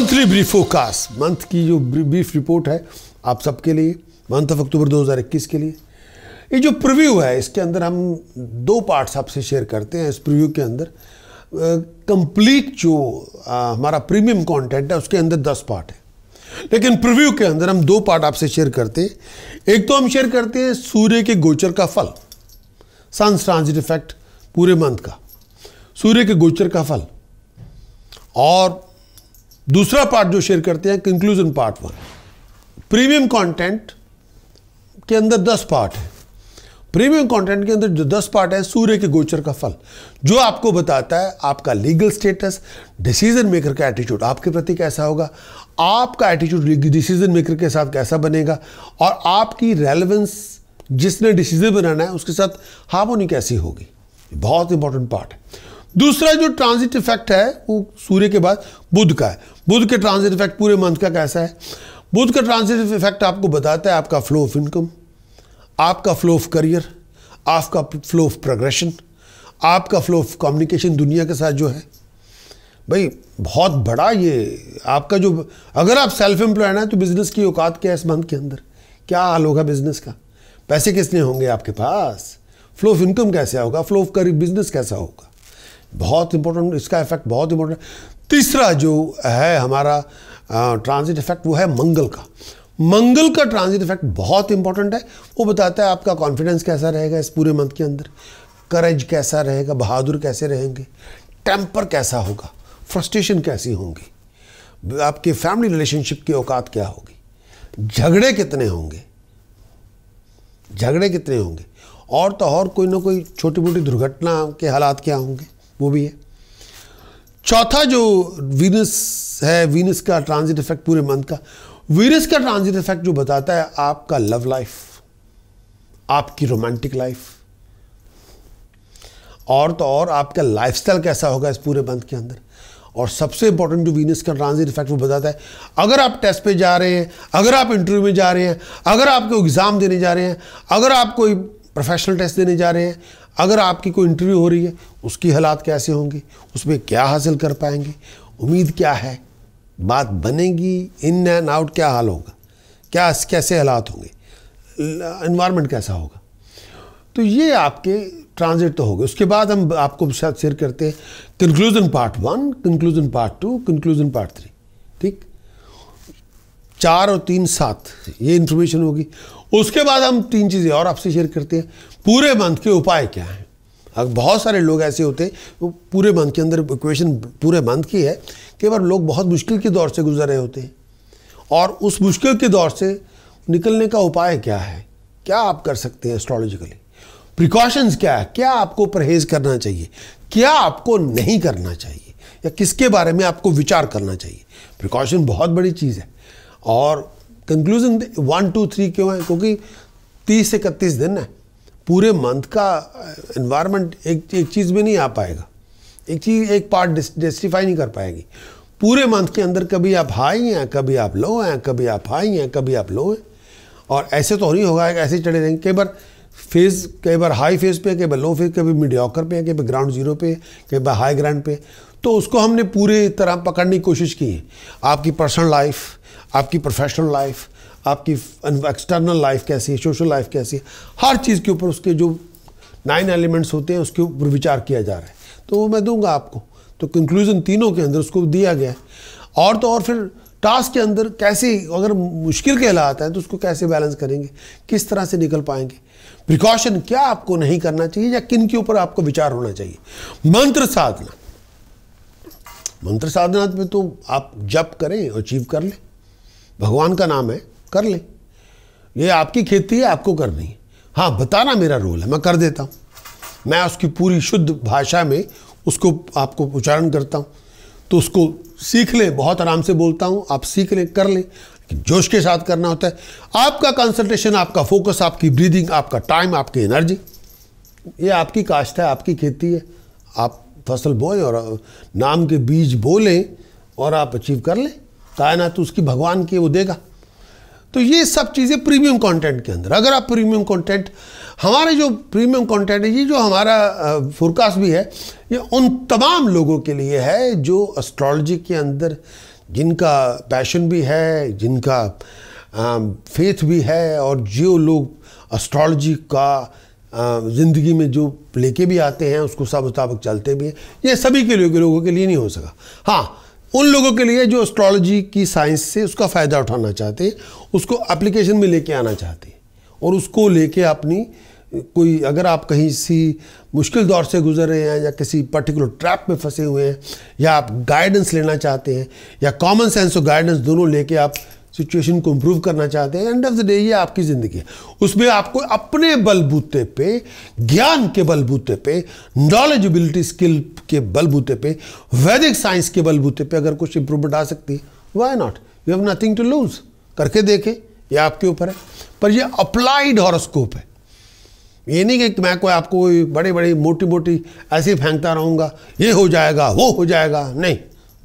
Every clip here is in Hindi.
मंथली ब्रीफ फोकास मंथ की जो ब्रीफ रिपोर्ट है आप सबके लिए मंथ ऑफ अक्टूबर 2021 के लिए ये जो प्रीव्यू है इसके अंदर हम दो पार्ट्स आपसे शेयर करते हैं इस प्रीव्यू के अंदर कंप्लीट जो आ, हमारा प्रीमियम कंटेंट है उसके अंदर दस पार्ट है लेकिन प्रीव्यू के अंदर हम दो पार्ट आपसे शेयर करते हैं एक तो हम शेयर करते हैं सूर्य के गोचर का फल सन ट्रांजिट इफेक्ट पूरे मंथ का सूर्य के गोचर का फल और दूसरा पार्ट जो शेयर करते हैं conclusion part one premium content के अंदर दस पार्ट है प्रीमियम कंटेंट के अंदर जो दस पार्ट है सूर्य के गोचर का फल जो आपको बताता है आपका लीगल स्टेटस डिसीजन मेकर का एटीट्यूड आपके प्रति कैसा होगा आपका एटीट्यूड डिसीजन मेकर के साथ कैसा बनेगा और आपकी रेलिवेंस जिसने डिसीजन बनाना है उसके साथ हार्मोनी कैसी होगी बहुत इंपॉर्टेंट पार्ट है दूसरा जो ट्रांजिट इफेक्ट है वो सूर्य के बाद बुध का है बुध के ट्रांजिट इफेक्ट पूरे मंथ का कैसा है बुध का ट्रांजिट इफेक्ट आपको बताता है आपका फ्लो ऑफ इनकम आपका फ्लो ऑफ करियर आपका फ्लो ऑफ प्रोग्रेशन आपका फ्लो ऑफ कम्युनिकेशन दुनिया के साथ जो है भाई बहुत बड़ा ये आपका जो अगर आप सेल्फ एम्प्लॉयड हैं तो बिज़नेस की औकात क्या है इस मंथ के अंदर क्या हाल होगा बिज़नेस का पैसे किसने होंगे आपके पास फ्लो ऑफ इनकम कैसे होगा फ्लो ऑफ करियर बिज़नेस कैसा होगा बहुत इंपॉर्टेंट इसका इफेक्ट बहुत इंपॉर्टेंट तीसरा जो है हमारा ट्रांजिट इफेक्ट वो है मंगल का मंगल का ट्रांजिट इफेक्ट बहुत इंपॉर्टेंट है वो बताता है आपका कॉन्फिडेंस कैसा रहेगा इस पूरे मंथ के अंदर करेज कैसा रहेगा बहादुर कैसे रहेंगे टेम्पर कैसा होगा फ्रस्ट्रेशन कैसी होंगी आपके फैमिली रिलेशनशिप की औकात क्या होगी झगड़े कितने होंगे झगड़े कितने होंगे और तो और कोई ना कोई छोटी मोटी दुर्घटना के हालात क्या होंगे वो भी है चौथा जो वीनस है वीनस का ट्रांजिट इफेक्ट पूरे मंथ का वीनस का ट्रांजिट इफेक्ट जो बताता है आपका लव लाइफ आपकी रोमांटिक लाइफ और तो और आपका लाइफस्टाइल कैसा होगा इस पूरे मंथ के अंदर और सबसे इंपॉर्टेंट जो वीनस का ट्रांजिट इफेक्ट वो बताता है अगर आप टेस्ट पे जा रहे हैं अगर आप इंटरव्यू में जा रहे हैं अगर आप कोई एग्ज़ाम देने जा रहे हैं अगर आप कोई प्रोफेशनल टेस्ट देने जा रहे हैं अगर आपकी कोई इंटरव्यू हो रही है उसकी हालात कैसे होंगे उसमें क्या हासिल कर पाएंगे उम्मीद क्या है बात बनेगी इन एंड आउट क्या हाल होगा क्या कैसे हालात होंगे इन्वायरमेंट कैसा होगा तो ये आपके ट्रांजिट तो हो गए उसके बाद हम आपको शायद शेयर करते हैं conclusion part one conclusion part two conclusion part three ठीक चार और तीन सात ये इन्फॉर्मेशन होगी उसके बाद हम तीन चीज़ें और आपसे शेयर करते हैं पूरे मंथ के उपाय क्या हैं अब बहुत सारे लोग ऐसे होते हैं वो पूरे मंथ के अंदर इक्वेशन पूरे मंथ की है कई बार लोग बहुत मुश्किल के दौर से गुजर रहे होते हैं और उस मुश्किल के दौर से निकलने का उपाय क्या है क्या आप कर सकते हैं एस्ट्रोलॉजिकली प्रिकॉशंस क्या है क्या आपको परहेज करना चाहिए क्या आपको नहीं करना चाहिए या किसके बारे में आपको विचार करना चाहिए प्रिकॉशन बहुत बड़ी चीज़ है और कंक्लूजन वन टू थ्री क्यों है क्योंकि तीस से इकतीस दिन है पूरे मंथ का इन्वायरमेंट uh, एक एक चीज़ में नहीं आ पाएगा एक चीज़ एक पार्ट जस्टिफाई नहीं कर पाएगी पूरे मंथ के अंदर कभी आप हाई हैं कभी आप लो हैं कभी आप हाई हैं कभी आप लो हैं और ऐसे तो नहीं होगा ऐसे चढ़े रहेंगे कई बार फेज़ कई बार हाई फेज़ पे कई बार लो फेज़ कभी मीडियाकर पे है कई बार ग्राउंड जीरो पे कई बार हाई ग्राउंड पे तो उसको हमने पूरी तरह पकड़ने की कोशिश की है आपकी पर्सनल लाइफ आपकी प्रोफेशनल लाइफ आपकी एक्सटर्नल लाइफ कैसी है सोशल लाइफ कैसी है हर चीज़ के ऊपर उसके जो नाइन एलिमेंट्स होते हैं उसके ऊपर विचार किया जा रहा है तो वो मैं दूंगा आपको तो कंक्लूजन तीनों के अंदर उसको दिया गया है और तो और फिर टास्क के अंदर कैसे अगर मुश्किल के हालात हैं तो उसको कैसे बैलेंस करेंगे किस तरह से निकल पाएंगे प्रिकॉशन क्या आपको नहीं करना चाहिए या किन के ऊपर आपको विचार होना चाहिए मंत्र साधना मंत्र साधना में तो आप जप करें अचीव कर लें भगवान का नाम है कर लें ये आपकी खेती है आपको करनी है हाँ बताना मेरा रोल है मैं कर देता हूँ मैं उसकी पूरी शुद्ध भाषा में उसको आपको उच्चारण करता हूँ तो उसको सीख लें बहुत आराम से बोलता हूँ आप सीख लें कर लें जोश के साथ करना होता है आपका कंसंट्रेशन आपका फोकस आपकी ब्रीदिंग आपका टाइम आपकी एनर्जी ये आपकी काश्त है आपकी खेती है आप फसल बोएं और नाम के बीज बोलें और आप अचीव कर लें कायनात उसकी भगवान की वो देगा तो ये सब चीज़ें प्रीमियम कंटेंट के अंदर अगर आप प्रीमियम कंटेंट हमारे जो प्रीमियम कंटेंट है ये जो हमारा फोरकास्ट भी है ये उन तमाम लोगों के लिए है जो एस्ट्रोलॉजी के अंदर जिनका पैशन भी है जिनका फेथ भी है और जो लोग एस्ट्रोलॉजी का ज़िंदगी में जो लेके भी आते हैं उसको सब मुताबिक चलते भी हैं ये सभी के लोगों के लिए नहीं हो सका हाँ उन लोगों के लिए जो एस्ट्रोलॉजी की साइंस से उसका फ़ायदा उठाना चाहते हैं उसको एप्लीकेशन में लेके आना चाहते और उसको लेके अपनी कोई अगर आप कहीं सी मुश्किल दौर से गुजर रहे हैं या किसी पर्टिकुलर ट्रैप में फंसे हुए हैं या आप गाइडेंस लेना चाहते हैं या कॉमन सेंस और गाइडेंस दोनों लेके आप सिचुएशन को इम्प्रूव करना चाहते हैं एंड ऑफ द डे ये आपकी ज़िंदगी है उसमें आपको अपने बलबूते पे ज्ञान के बलबूते पे नॉलेजबिलिटी स्किल के बलबूते पे वैदिक साइंस के बलबूते पे अगर कुछ इंप्रूवमेंट आ सकती है why not you have nothing to lose करके देखें ये आपके ऊपर है पर ये अप्लाइड हॉरोस्कोप है ये नहीं कि मैं कोई आपको बड़ी बड़ी मोटी मोटी ऐसे फेंकता रहूँगा ये हो जाएगा वो हो जाएगा नहीं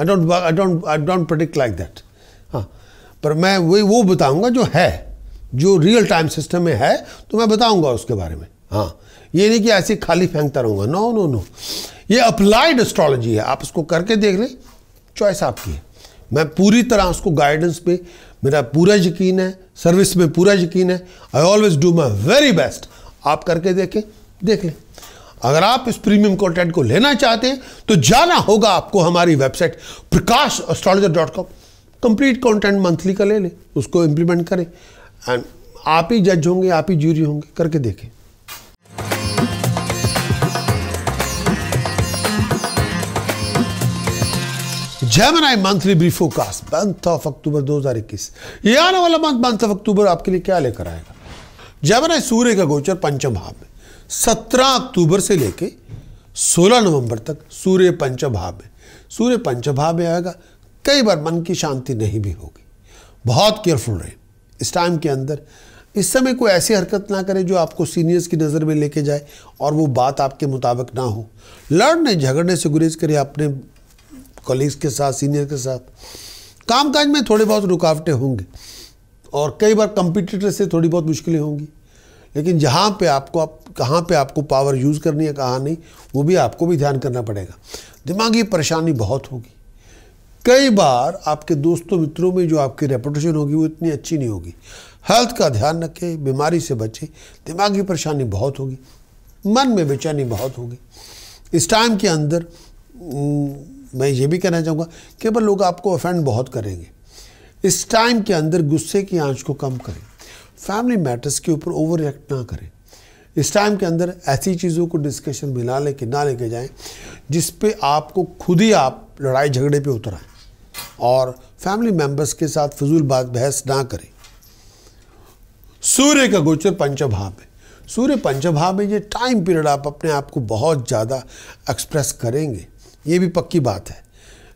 I don't I don't I don't predict like that पर मैं वही वो बताऊंगा जो है जो रियल टाइम सिस्टम में है तो मैं बताऊंगा उसके बारे में हाँ ये नहीं कि ऐसे खाली फेंकता रहूँगा नो नो नो ये अप्लाइड एस्ट्रोलॉजी है आप उसको करके देख लें चॉइस आपकी है मैं पूरी तरह उसको गाइडेंस पे मेरा पूरा यकीन है सर्विस में पूरा यकीन है I always do my very best आप करके देखें देख लें अगर आप इस प्रीमियम कॉन्टेंट को लेना चाहते हैं तो जाना होगा आपको हमारी website Prakash astrologer dot com complete content monthly का ले लें उसको इंप्लीमेंट करें एंड आप ही जज होंगे आप ही जूरी होंगे करके देखें Gemini monthly brief forecast month of October 2021 ये आने वाला मंथ मंथ ऑफ अक्टूबर आपके लिए क्या लेकर आएगा जैमनाई सूर्य का गोचर पंचम भाव में 17 अक्टूबर से लेके 16 नवंबर तक सूर्य पंचम भाव में सूर्य पंचम भाव में आएगा कई बार मन की शांति नहीं भी होगी बहुत केयरफुल रहें इस टाइम के अंदर इस समय कोई ऐसी हरकत ना करें जो आपको सीनियर्स की नज़र में लेके जाए और वो बात आपके मुताबिक ना हो लड़ने झगड़ने से गुरेज करें अपने कलीग्स के साथ सीनियर के साथ कामकाज में थोड़े बहुत रुकावटें होंगे और कई बार कंपिटिटर से थोड़ी बहुत मुश्किलें होंगी लेकिन जहाँ पे आपको आप कहाँ पे आपको पावर यूज़ करनी है कहाँ नहीं वो भी आपको भी ध्यान करना पड़ेगा दिमागी परेशानी बहुत होगी कई बार आपके दोस्तों मित्रों में जो आपकी रेपुटेशन होगी वो इतनी अच्छी नहीं होगी हेल्थ का ध्यान रखें बीमारी से बचें दिमागी परेशानी बहुत होगी मन में बेचैनी बहुत होगी इस टाइम के अंदर हम्म, मैं ये भी कहना चाहूँगा कि लोग आपको ऑफेंड बहुत करेंगे इस टाइम के अंदर गुस्से की आंच को कम करें फैमिली मैटर्स के ऊपर ओवर रिएक्ट ना करें इस टाइम के अंदर ऐसी चीज़ों को डिस्कशन में ना लेके ना लेके जाएं जिस पे आपको खुद ही आप लड़ाई झगड़े पे उतर आएँ और फैमिली मेंबर्स के साथ फजूल बात बहस ना करें सूर्य का गोचर पंचभाव में सूर्य पंचभाव में ये टाइम पीरियड आप अपने आप को बहुत ज़्यादा एक्सप्रेस करेंगे ये भी पक्की बात है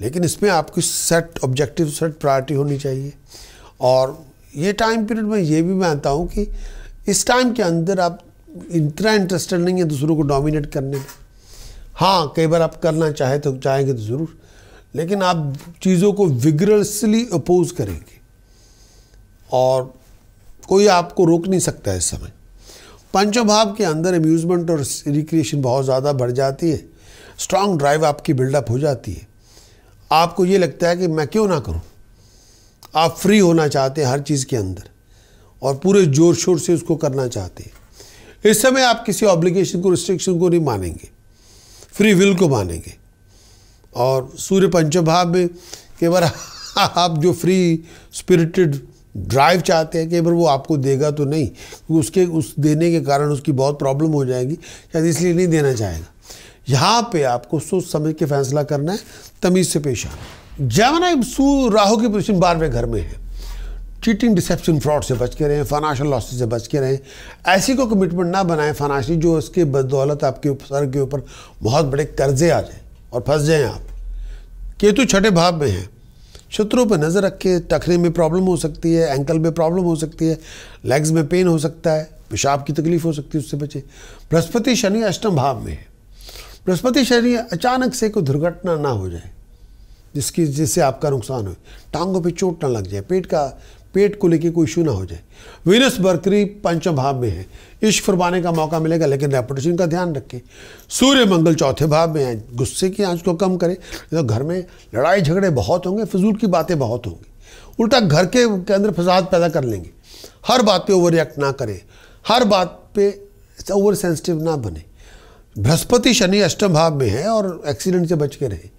लेकिन इसमें आपकी सेट ऑब्जेक्टिव सेट प्रायोरिटी होनी चाहिए और ये टाइम पीरियड में ये भी मानता हूँ कि इस टाइम के अंदर आप इतना इंटरेस्टेड नहीं है दूसरों को डोमिनेट करने में हाँ कई बार आप करना चाहे तो चाहेंगे तो ज़रूर लेकिन आप चीज़ों को विग्रसली अपोज करेंगे और कोई आपको रोक नहीं सकता इस समय पंचम भाव के अंदर अम्यूज़मेंट और रिक्रिएशन बहुत ज़्यादा बढ़ जाती है स्ट्रांग ड्राइव आपकी बिल्डअप हो जाती है आपको ये लगता है कि मैं क्यों ना करूं आप फ्री होना चाहते हैं हर चीज़ के अंदर और पूरे जोर शोर से उसको करना चाहते हैं इस समय आप किसी ऑब्लिगेशन को रिस्ट्रिक्शन को नहीं मानेंगे फ्री विल को मानेंगे और सूर्य पंचभाव में कई बार आप जो फ्री स्पिरिटेड ड्राइव चाहते हैं कई बार वो आपको देगा तो नहीं उसके उस देने के कारण उसकी बहुत प्रॉब्लम हो जाएगी शायद इसलिए नहीं देना चाहेगा यहाँ पे आपको सोच समझ के फैसला करना है तमीज़ से पेश आना जमना सू राहु की पोजिशन बारहवें घर में है चीटिंग डिसेप्शन फ्रॉड से बच के रहें फाइनेंशियल लॉसेज से बच के रहें ऐसी को कमिटमेंट ना बनाएं फाइनेंशियली जो इसके बदौलत आपके सर के ऊपर बहुत बड़े कर्जे आ जाएँ और फंस जाएं आप केतु छठे भाव में है शत्रु पर नज़र रखें टखने में प्रॉब्लम हो सकती है एंकल में प्रॉब्लम हो सकती है लेग्स में पेन हो सकता है पेशाब की तकलीफ हो सकती है उससे बचे बृहस्पति शनि अष्टम भाव में है बृहस्पति शनि अचानक से कोई दुर्घटना ना हो जाए जिसकी जिससे आपका नुकसान हो टांगों पे चोट ना लग जाए पेट का पेट को लेके कोई इशू ना हो जाए वीनस बर्करी पंचम भाव में है इश्क फरमाने का मौका मिलेगा लेकिन रेपुटेशन का ध्यान रखें सूर्य मंगल चौथे भाव में है गुस्से की आंच को कम करें तो घर में लड़ाई झगड़े बहुत होंगे फजूल की बातें बहुत होंगी उल्टा घर के, के अंदर फसाद पैदा कर लेंगे हर बात पर ओवर रिएक्ट ना करें हर बात पर ओवर सेंसिटिव ना बने बृहस्पति शनि अष्टम भाव में है और एक्सीडेंट से बच के रहें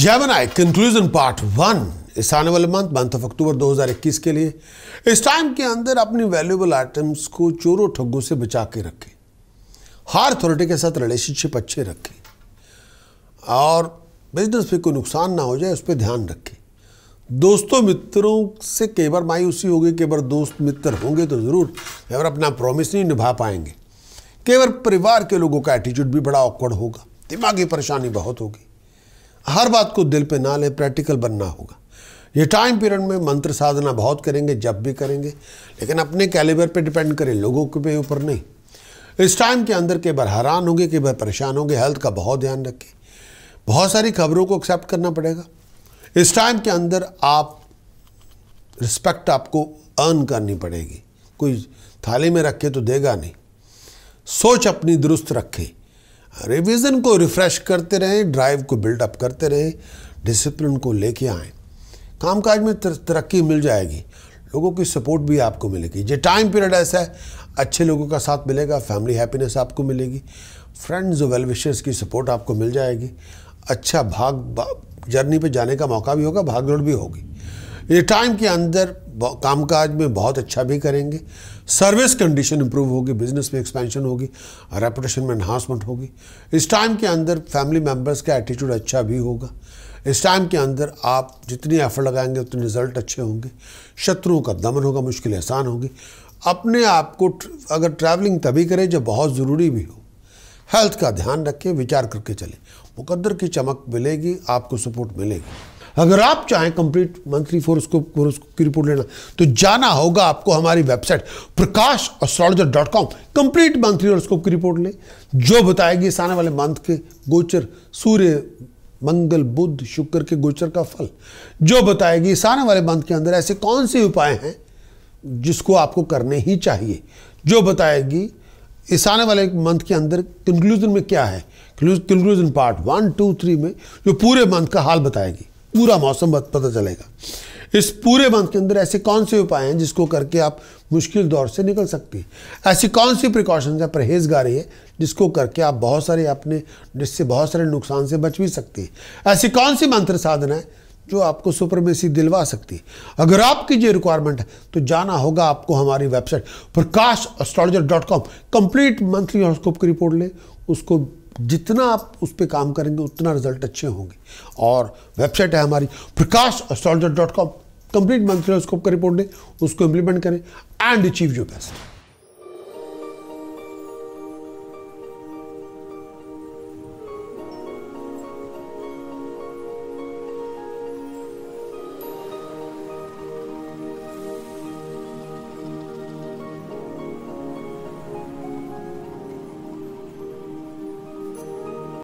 जेमनाई कंक्लूजन पार्ट वन इस आने वाले मंथ मंथ ऑफ अक्टूबर 2021 के लिए इस टाइम के अंदर अपनी वैल्यूबल आइटम्स को चोरों ठगों से बचा के रखें हार अथॉरिटी के साथ रिलेशनशिप अच्छे रखें और बिजनेस पे कोई नुकसान ना हो जाए उस पर ध्यान रखें दोस्तों मित्रों से कई बार मायूसी होगी कई बार दोस्त मित्र होंगे तो ज़रूर कई बार अपना प्रॉमिस नहीं निभा पाएंगे कई बार परिवार के लोगों का एटीट्यूड भी बड़ा ऑकवर्ड होगा दिमागी परेशानी बहुत होगी हर बात को दिल पे ना लें प्रैक्टिकल बनना होगा ये टाइम पीरियड में मंत्र साधना बहुत करेंगे जब भी करेंगे लेकिन अपने कैलिबर पे डिपेंड करें लोगों के ऊपर नहीं इस टाइम के अंदर कई बार हैरान होंगे कई बार परेशान होंगे हेल्थ का बहुत ध्यान रखें बहुत सारी खबरों को एक्सेप्ट करना पड़ेगा इस टाइम के अंदर आप रिस्पेक्ट आपको अर्न करनी पड़ेगी कोई थाली में रखे तो देगा नहीं सोच अपनी दुरुस्त रखें रिवीजन को रिफ्रेश करते रहें ड्राइव को बिल्डअप करते रहें डिसिप्लिन को लेके काम कामकाज में तरक्की मिल जाएगी लोगों की सपोर्ट भी आपको मिलेगी ये टाइम पीरियड ऐसा है अच्छे लोगों का साथ मिलेगा फैमिली हैप्पीनेस आपको मिलेगी फ्रेंड्स वेलविशर्स की सपोर्ट आपको मिल जाएगी अच्छा भाग जर्नी पे जाने का मौका भी होगा भाग दौड़ भी होगी ये टाइम के अंदर कामकाज में बहुत अच्छा भी करेंगे सर्विस कंडीशन इंप्रूव होगी बिजनेस में एक्सपेंशन होगी रेपुटेशन में इन्हांसमेंट होगी इस टाइम के अंदर फैमिली मेम्बर्स का एटीट्यूड अच्छा भी होगा इस टाइम के अंदर आप जितनी एफर्ट लगाएंगे उतने रिजल्ट अच्छे होंगे शत्रुओं का दमन होगा मुश्किल आसान होगी अपने आप को अगर ट्रैवलिंग तभी करें जब बहुत ज़रूरी भी हो हेल्थ का ध्यान रखें विचार करके चलें मुकद्र की चमक मिलेगी आपको सपोर्ट मिलेगी अगर आप चाहें कंप्लीट मंथली फोर उसको की रिपोर्ट लेना तो जाना होगा आपको हमारी website Prakash astrologer dot com complete monthly horoscope की रिपोर्ट लें जो बताएगी इस आने वाले मंथ के गोचर सूर्य मंगल बुद्ध शुक्र के गोचर का फल जो बताएगी इस आने वाले मंथ के अंदर ऐसे कौन से उपाय हैं जिसको आपको करने ही चाहिए जो बताएगी इस आने वाले मंथ के अंदर कंक्लूजन में क्या है conclusion part one two three में जो पूरे मंथ का हाल बताएगी पूरा मौसम पता चलेगा इस पूरे मंथ के अंदर ऐसे कौन से उपाय हैं जिसको करके आप मुश्किल दौर से निकल सकती हैं ऐसी कौन सी प्रिकॉशन या परहेजगारी है जिसको करके आप बहुत सारे अपने जिससे बहुत सारे नुकसान से बच भी सकती है ऐसी कौन सी मंत्र साधना है जो आपको सुपरमेसी दिलवा सकती अगर आपकी ये रिक्वायरमेंट है तो जाना होगा आपको हमारी website Prakash astrologer dot com complete monthly horoscope की रिपोर्ट लें उसको जितना आप उस पर काम करेंगे उतना रिजल्ट अच्छे होंगे और वेबसाइट है हमारी Prakash dot com complete monthly horoscope का रिपोर्ट दें उसको इम्प्लीमेंट करें एंड अचीव योर बेस्ट